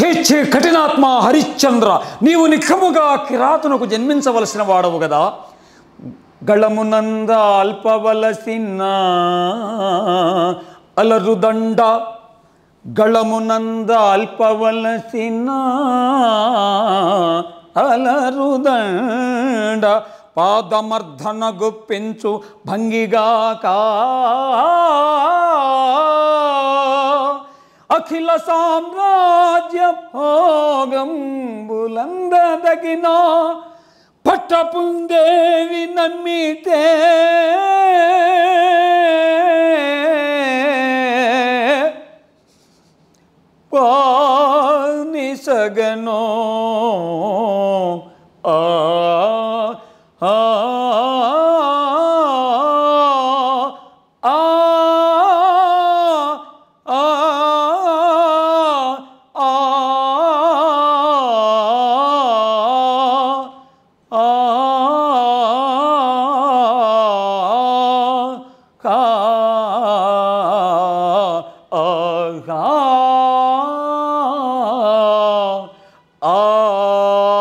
చేచే కఠినాత్మ హరిశ్చంద్ర నీవు నిఖముగా కిరాతునకు జన్మించవలసిన వాడవు కదా గళమునంద అల్పవలసిన అలరుదండ గళమునంద అల్పవలసిన అలరుదండ పాదమర్ధన గుప్పించు భంగిగాకా അഖില സാമ്രാജ്യ ഭാഗം ബുലന്തതകിന പട്ടപുന്തേവി നമ്മിതേ പാനി സ ഗ ന Ah, ah, ah, ah.